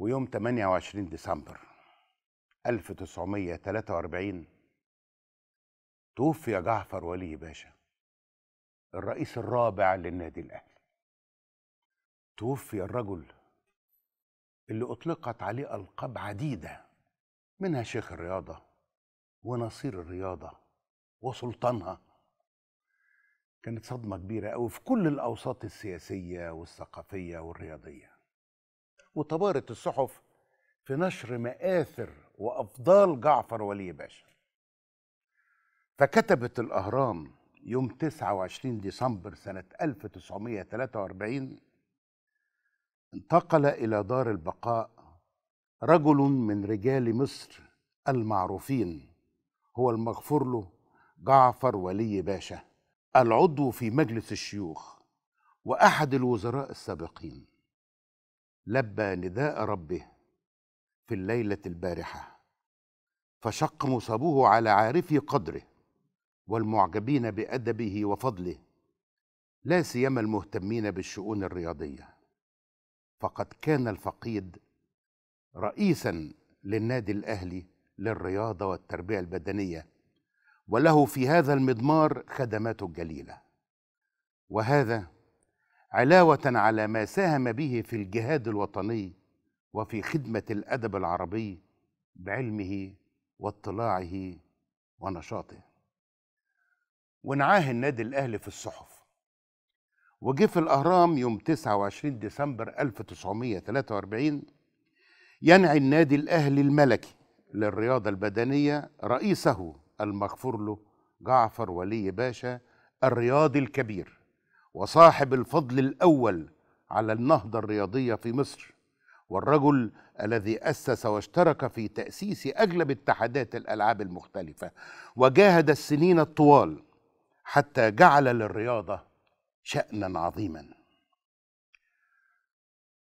ويوم 28 ديسمبر 1943 توفي جعفر ولي باشا الرئيس الرابع للنادي الأهلي توفي الرجل اللي أطلقت عليه ألقاب عديدة منها شيخ الرياضة ونصير الرياضة وسلطانها كانت صدمة كبيرة قوي في كل الأوساط السياسية والثقافية والرياضية وتبارت الصحف في نشر مآثر وأفضال جعفر ولي باشا فكتبت الأهرام يوم 29 ديسمبر سنة 1943 انتقل إلى دار البقاء رجل من رجال مصر المعروفين هو المغفور له جعفر ولي باشا العضو في مجلس الشيوخ وأحد الوزراء السابقين لبى نداء ربه في الليله البارحه فشق مصابه على عارفي قدره والمعجبين بادبه وفضله لا سيما المهتمين بالشؤون الرياضيه فقد كان الفقيد رئيسا للنادي الاهلي للرياضه والتربيه البدنيه وله في هذا المضمار خدماته الجليله وهذا علاوة على ما ساهم به في الجهاد الوطني وفي خدمة الأدب العربي بعلمه واطلاعه ونشاطه ونعاه النادي الأهلي في الصحف وجه في الأهرام يوم 29 ديسمبر 1943 ينعي النادي الأهلي الملكي للرياضة البدنية رئيسه المغفور له جعفر ولي باشا الرياضي الكبير وصاحب الفضل الاول على النهضه الرياضيه في مصر والرجل الذي اسس واشترك في تاسيس اغلب اتحادات الالعاب المختلفه وجاهد السنين الطوال حتى جعل للرياضه شانا عظيما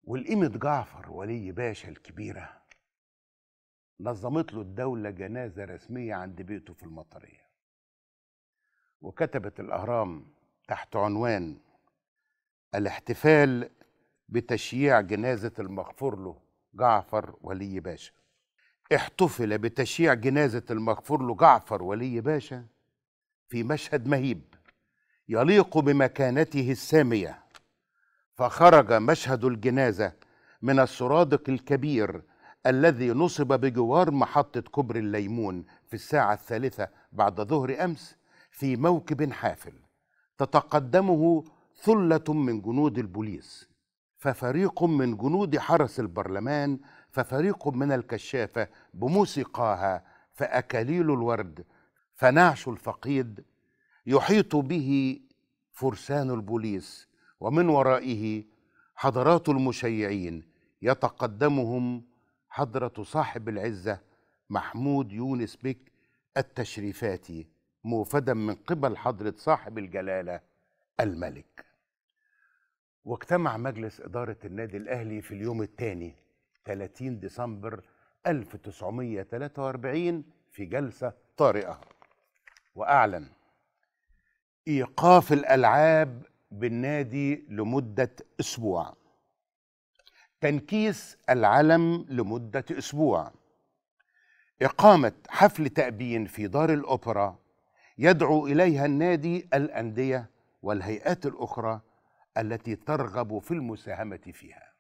ولقيمه جعفر ولي باشا الكبيره نظمت له الدوله جنازه رسميه عند بيته في المطريه وكتبت الاهرام تحت عنوان الاحتفال بتشييع جنازة المغفور له جعفر ولي باشا احتفل بتشييع جنازة المغفور له جعفر ولي باشا في مشهد مهيب يليق بمكانته السامية فخرج مشهد الجنازة من السرادق الكبير الذي نصب بجوار محطة كبر الليمون في الساعة الثالثة بعد ظهر أمس في موكب حافل تتقدمه ثله من جنود البوليس ففريق من جنود حرس البرلمان ففريق من الكشافه بموسيقاها فاكاليل الورد فنعش الفقيد يحيط به فرسان البوليس ومن ورائه حضرات المشيعين يتقدمهم حضره صاحب العزه محمود يونس بك التشريفاتي موفدا من قبل حضرة صاحب الجلالة الملك واجتمع مجلس إدارة النادي الأهلي في اليوم الثاني 30 ديسمبر 1943 في جلسة طارئة وأعلن إيقاف الألعاب بالنادي لمدة أسبوع تنكيس العلم لمدة أسبوع إقامة حفل تأبين في دار الأوبرا يدعو اليها النادي الانديه والهيئات الاخرى التي ترغب في المساهمه فيها